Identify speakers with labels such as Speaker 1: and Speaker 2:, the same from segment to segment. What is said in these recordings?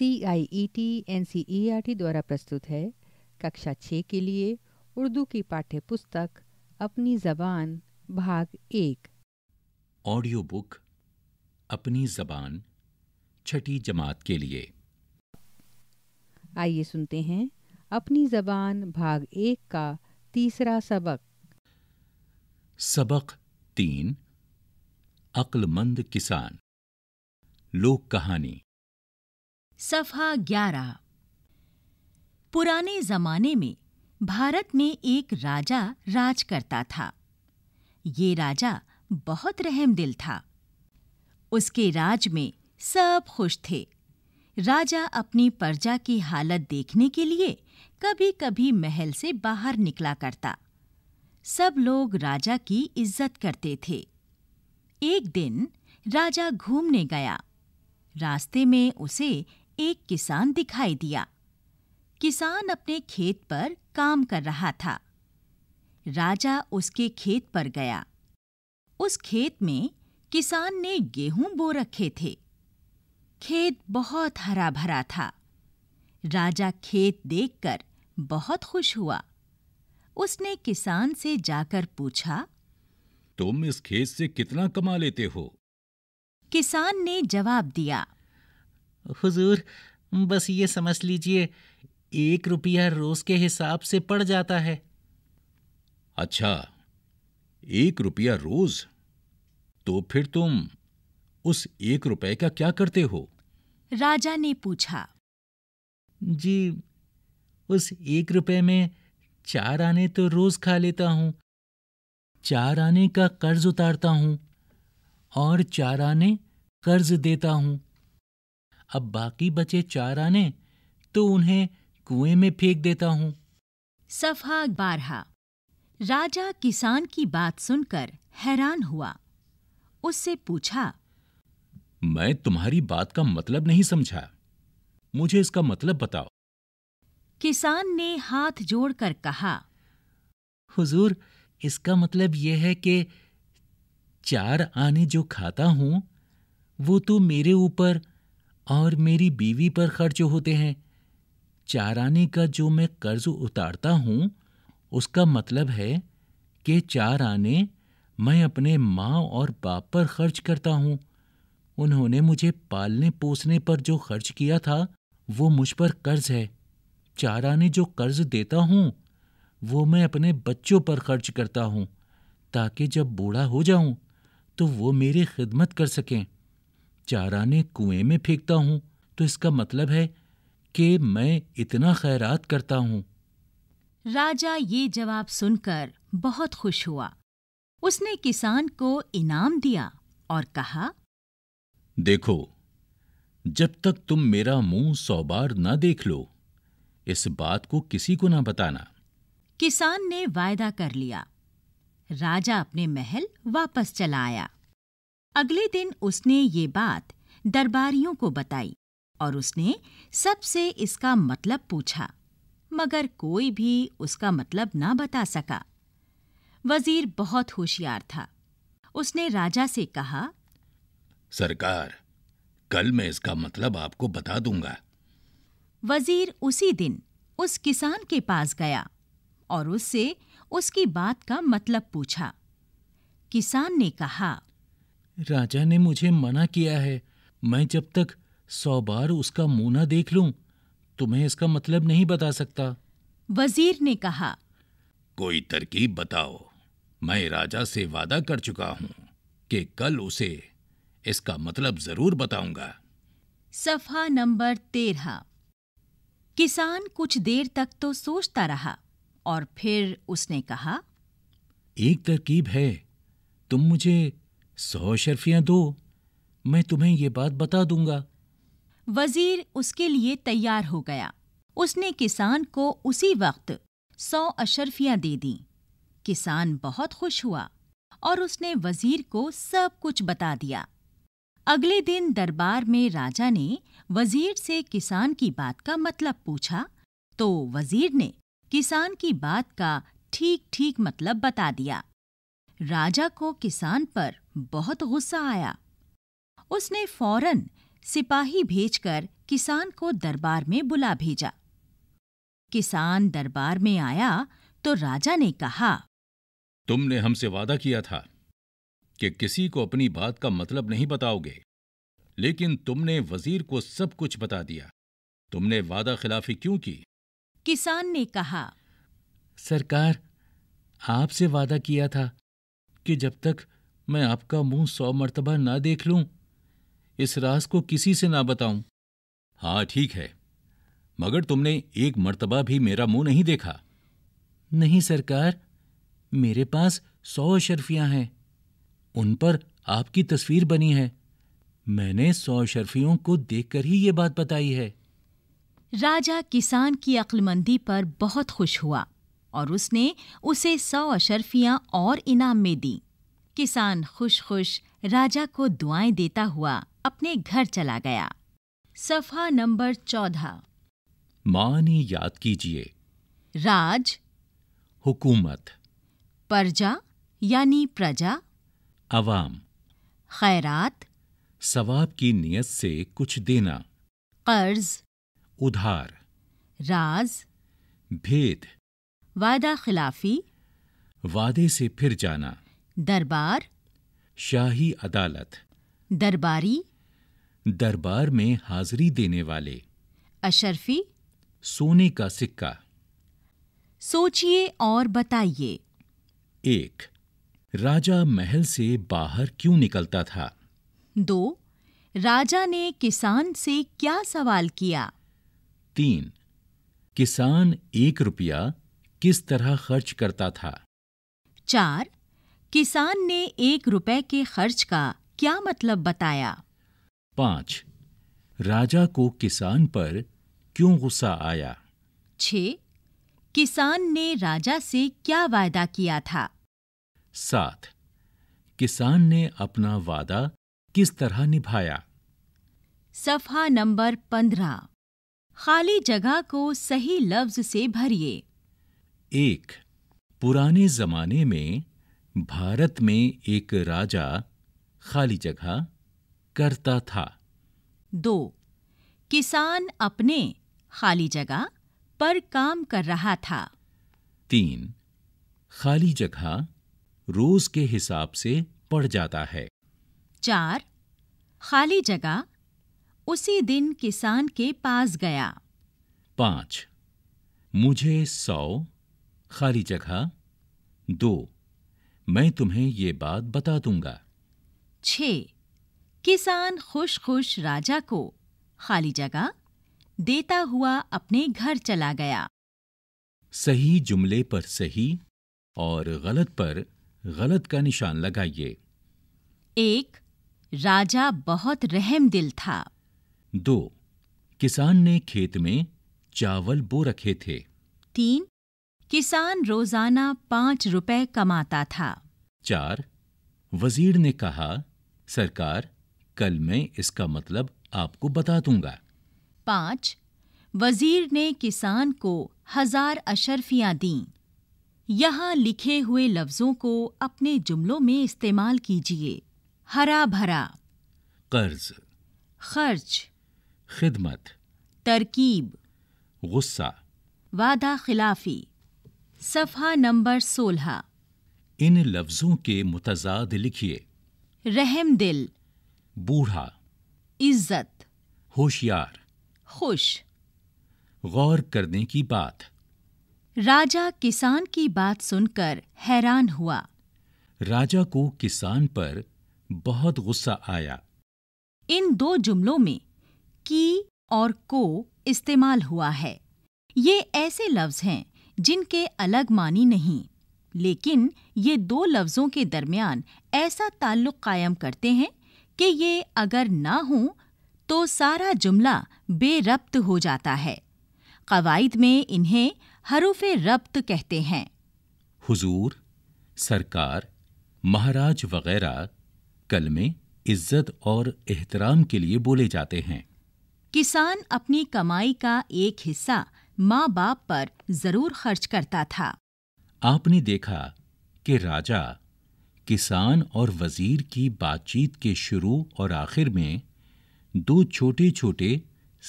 Speaker 1: C I E T N C E R T द्वारा प्रस्तुत है कक्षा छः के लिए उर्दू की पाठ्य पुस्तक अपनी जबान भाग एक
Speaker 2: ऑडियो बुक अपनी जबान छठी जमात के लिए
Speaker 1: आइए सुनते हैं अपनी जबान भाग एक का तीसरा सबक
Speaker 2: सबक तीन अक्लमंद किसान लोक कहानी
Speaker 1: सफा ग्यारह पुराने जमाने में भारत में एक राजा राज करता था ये राजा बहुत रहमदिल था उसके राज में सब खुश थे राजा अपनी प्रजा की हालत देखने के लिए कभी-कभी महल से बाहर निकला करता सब लोग राजा की इज्जत करते थे एक दिन राजा घूमने गया रास्ते में उसे एक किसान दिखाई दिया किसान अपने खेत पर काम कर रहा था राजा उसके खेत पर गया उस खेत में किसान ने गेहूं बो रखे थे खेत बहुत हरा भरा था राजा खेत देखकर बहुत खुश हुआ उसने किसान से जाकर पूछा
Speaker 2: तुम इस खेत से कितना कमा लेते हो
Speaker 1: किसान ने जवाब दिया
Speaker 2: हुजूर बस ये समझ लीजिए एक रुपया रोज के हिसाब से पड़ जाता है अच्छा एक रुपया रोज तो फिर तुम उस एक रुपए का क्या करते हो
Speaker 1: राजा ने पूछा
Speaker 2: जी उस एक रुपए में चार आने तो रोज खा लेता हूँ चार आने का कर्ज उतारता हूँ और चार आने कर्ज देता हूँ अब बाकी बचे चार आने तो उन्हें कुएं में फेंक देता हूँ
Speaker 1: सफा बारहा राजा किसान की बात सुनकर हैरान हुआ उससे पूछा
Speaker 2: मैं तुम्हारी बात का मतलब नहीं समझा मुझे इसका मतलब बताओ
Speaker 1: किसान ने हाथ जोड़कर कहा
Speaker 2: हुजूर इसका मतलब यह है कि चार आने जो खाता हूं वो तो मेरे ऊपर और मेरी बीवी पर खर्च होते हैं चाराने का जो मैं कर्ज उतारता हूँ उसका मतलब है कि चार आने मैं अपने माँ और बाप पर खर्च करता हूँ उन्होंने मुझे पालने पोसने पर जो खर्च किया था वो मुझ पर कर्ज है चार आने जो कर्ज देता हूँ वो मैं अपने बच्चों पर खर्च करता हूँ ताकि जब बूढ़ा हो जाऊँ तो वो मेरी खिदमत कर सकें चारा ने कुएं में फेंकता हूँ तो इसका मतलब है कि मैं इतना खैरात करता हूँ
Speaker 1: राजा ये जवाब सुनकर बहुत खुश हुआ उसने किसान को इनाम दिया और कहा
Speaker 2: देखो जब तक तुम मेरा मुंह सौ बार ना देख लो इस बात को किसी को ना बताना
Speaker 1: किसान ने वायदा कर लिया राजा अपने महल वापस चला आया अगले दिन उसने ये बात दरबारियों को बताई और उसने सबसे इसका मतलब पूछा मगर कोई भी उसका मतलब ना बता सका वजीर बहुत होशियार था उसने राजा से कहा
Speaker 2: सरकार कल मैं इसका मतलब आपको बता दूंगा
Speaker 1: वजीर उसी दिन उस किसान के पास गया और उससे उसकी बात का मतलब पूछा किसान ने कहा
Speaker 2: राजा ने मुझे मना किया है मैं जब तक सौ बार उसका मुंह ना देख लूं तुम्हें इसका मतलब नहीं बता सकता वजीर ने कहा कोई तरकीब बताओ मैं राजा से वादा कर चुका हूं कि कल उसे इसका मतलब जरूर बताऊंगा
Speaker 1: सफा नंबर तेरह किसान कुछ देर तक तो सोचता रहा और फिर उसने कहा
Speaker 2: एक तरकीब है तुम मुझे सौ शर्फियां दो मैं तुम्हें ये बात बता दूंगा
Speaker 1: वजीर उसके लिए तैयार हो गया उसने किसान को उसी वक्त सौ अशरफियां दे दी किसान बहुत खुश हुआ और उसने वजीर को सब कुछ बता दिया अगले दिन दरबार में राजा ने वजीर से किसान की बात का मतलब पूछा तो वजीर ने किसान की बात का ठीक ठीक मतलब बता दिया राजा को किसान पर बहुत गुस्सा आया उसने फौरन सिपाही भेजकर किसान को दरबार में बुला भेजा किसान दरबार में आया तो राजा ने कहा
Speaker 2: तुमने हमसे वादा किया था कि किसी को अपनी बात का मतलब नहीं बताओगे लेकिन तुमने वजीर को सब कुछ बता दिया तुमने वादा खिलाफी क्यों की
Speaker 1: किसान ने कहा
Speaker 2: सरकार आपसे वादा किया था कि जब तक मैं आपका मुंह सौ मरतबा ना देख लूं इस राज को किसी से ना बताऊं हाँ ठीक है मगर तुमने एक मरतबा भी मेरा मुंह नहीं देखा नहीं सरकार मेरे पास सौ अशरफियाँ हैं उन पर आपकी तस्वीर बनी है मैंने सौ शर्फियों को देखकर ही ये बात बताई है
Speaker 1: राजा किसान की अक्लमंदी पर बहुत खुश हुआ और उसने उसे सौ अशरफियाँ और इनाम में दी किसान खुश खुश राजा को दुआएं देता हुआ अपने घर चला गया सफा नंबर चौदह
Speaker 2: ने याद कीजिए
Speaker 1: राज
Speaker 2: हुकूमत
Speaker 1: प्रजा यानी प्रजा अवाम खैरात
Speaker 2: सवाब की नियत से कुछ देना कर्ज उधार राज भेद वादा खिलाफी वादे से फिर जाना दरबार शाही अदालत दरबारी दरबार में हाजिरी देने वाले अशरफी सोने का सिक्का सोचिए और बताइए एक राजा महल से बाहर क्यों निकलता था
Speaker 1: दो राजा ने किसान से क्या सवाल किया
Speaker 2: तीन किसान एक रुपया किस तरह खर्च करता था
Speaker 1: चार किसान ने एक रुपए के खर्च का क्या मतलब बताया
Speaker 2: पाँच राजा को किसान पर क्यों गुस्सा आया
Speaker 1: छ किसान ने राजा से क्या वायदा किया था
Speaker 2: सात किसान ने अपना वादा किस तरह निभाया
Speaker 1: सफा नंबर पंद्रह खाली जगह को सही लफ्ज से भरिए
Speaker 2: एक पुराने जमाने में भारत में एक राजा खाली जगह करता था
Speaker 1: दो किसान अपने खाली जगह पर काम कर रहा
Speaker 2: था तीन खाली जगह रोज के हिसाब से पड़ जाता है
Speaker 1: चार खाली जगह उसी दिन किसान के पास गया
Speaker 2: पाँच मुझे सौ खाली जगह दो मैं तुम्हें ये बात बता दूंगा
Speaker 1: छ किसान खुश खुश राजा को खाली जगह देता हुआ अपने घर चला गया
Speaker 2: सही जुमले पर सही और गलत पर गलत का निशान लगाइए
Speaker 1: एक राजा बहुत रहम दिल था
Speaker 2: दो किसान ने खेत में चावल बो रखे थे
Speaker 1: तीन किसान रोजाना पाँच रुपए कमाता था
Speaker 2: चार वजीर ने कहा सरकार कल मैं इसका मतलब आपको बता दूंगा
Speaker 1: पाँच वजीर ने किसान को हजार अशरफियाँ दीं यहाँ लिखे हुए लफ्ज़ों को अपने जुमलों में इस्तेमाल कीजिए हरा भरा कर्ज खर्च खिदमत तरकीब गुस्सा वादा खिलाफी सफ़ा नंबर सोलह
Speaker 2: इन लफ्ज़ों के मुतजाद लिखिए
Speaker 1: रहम दिल बूढ़ा इज्जत
Speaker 2: होशियार खुश गौर करने की बात
Speaker 1: राजा किसान की बात सुनकर हैरान हुआ
Speaker 2: राजा को किसान पर बहुत गुस्सा आया
Speaker 1: इन दो जुमलों में की और को इस्तेमाल हुआ है ये ऐसे लफ्ज हैं जिनके अलग मानी नहीं लेकिन ये दो लफ्ज़ों के दरमियान ऐसा ताल्लुक़ कायम करते हैं कि ये अगर ना हों तो सारा जुमला बेरब्त हो जाता है कवायद में इन्हें हरूफ रब्त कहते हैं
Speaker 2: हुजूर, सरकार महाराज वगैरह कलमे इज्जत और एहतराम के लिए बोले जाते हैं
Speaker 1: किसान अपनी कमाई का एक हिस्सा माँ बाप पर जरूर खर्च करता था
Speaker 2: आपने देखा कि राजा किसान और वजीर की बातचीत के शुरू और आखिर में दो छोटे छोटे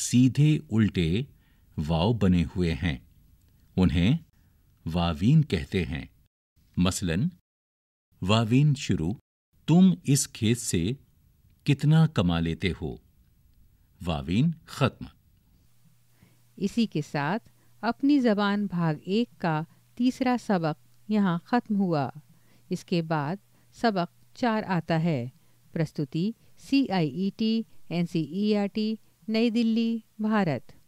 Speaker 2: सीधे उल्टे वाव बने हुए हैं उन्हें वावीन कहते हैं मसलन वावीन शुरू तुम इस खेत से कितना कमा लेते हो वावीन खत्म
Speaker 1: इसी के साथ अपनी ज़बान भाग एक का तीसरा सबक यहाँ ख़त्म हुआ इसके बाद सबक चार आता है प्रस्तुति C I E T N C E R T New Delhi Bharat